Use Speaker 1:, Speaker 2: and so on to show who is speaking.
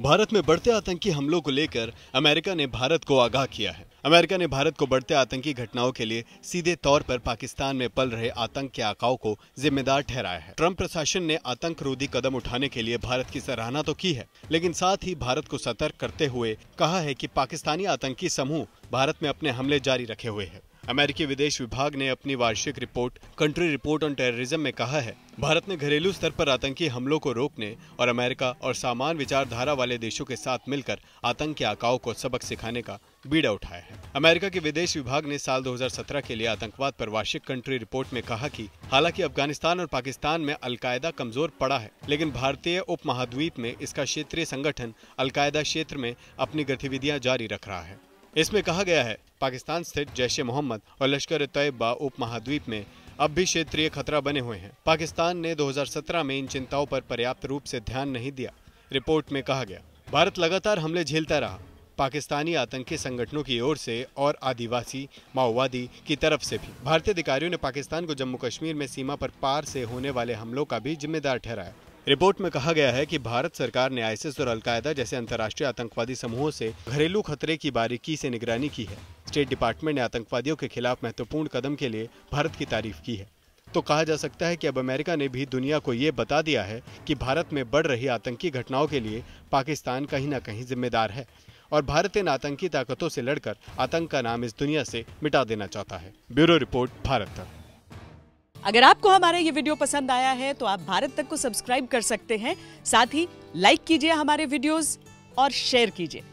Speaker 1: भारत में बढ़ते आतंकी हमलों को लेकर अमेरिका ने भारत को आगाह किया है अमेरिका ने भारत को बढ़ते आतंकी घटनाओं के लिए सीधे तौर पर पाकिस्तान में पल रहे आतंक के आकाओं को जिम्मेदार ठहराया है ट्रंप प्रशासन ने आतंक रोधी कदम उठाने के लिए भारत की सराहना तो की है लेकिन साथ ही भारत को सतर्क करते हुए कहा है कि पाकिस्तानी आतंकी समूह भारत में अपने हमले जारी रखे हुए है अमेरिकी विदेश विभाग ने अपनी वार्षिक report country report on terrorism में कहा है भारत ने घरेलू स्तर पर आतंकी हमलों को रोकने और अमेरिका और सामान विचारधारा वाले देशों के साथ मिलकर आतंकी आकाओ आकाओं को सबक सिखाने का बीड़ा उठाया है अमेरिका के विदेश विभाग ने साल 2017 के लिए आतंकवाद पर वार्षिक कंट्री रिपोर्ट में कहा कि हालांकि अफगानिस्तान और पाकिस्तान में अलकायदा कमजोर पड़ा है लेकिन भारतीय उप महाद्वीप में इसका क्षेत्रीय संगठन अलकायदा क्षेत्र में अपनी गतिविधियां जारी रख रहा है इसमें कहा गया है पाकिस्तान स्थित जैश ए मोहम्मद और लश्कर तयबा उप महाद्वीप में अब भी क्षेत्रीय खतरा बने हुए हैं पाकिस्तान ने 2017 में इन चिंताओं पर पर्याप्त रूप से ध्यान नहीं दिया रिपोर्ट में कहा गया भारत लगातार हमले झेलता रहा पाकिस्तानी आतंकी संगठनों की ओर से और आदिवासी माओवादी की तरफ से भी भारतीय अधिकारियों ने पाकिस्तान को जम्मू कश्मीर में सीमा पर पार से होने वाले हमलों का भी जिम्मेदार ठहराया रिपोर्ट में कहा गया है कि भारत सरकार ने आईसिस और अलकायदा जैसे अंतर्राष्ट्रीय आतंकवादी समूहों से घरेलू खतरे की बारीकी से निगरानी की है स्टेट डिपार्टमेंट ने आतंकवादियों के खिलाफ महत्वपूर्ण कदम के लिए भारत की तारीफ की है तो कहा जा सकता है कि अब अमेरिका ने भी दुनिया को ये बता दिया है कि भारत में बढ़ रही आतंकी घटनाओं के लिए पाकिस्तान कहीं ना कहीं जिम्मेदार है और भारत इन आतंकी ताकतों से लड़कर आतंक का नाम इस दुनिया से मिटा देना चाहता है ब्यूरो रिपोर्ट भारत तक
Speaker 2: अगर आपको हमारा ये वीडियो पसंद आया है तो आप भारत तक को सब्सक्राइब कर सकते हैं साथ ही लाइक कीजिए हमारे वीडियोस और शेयर कीजिए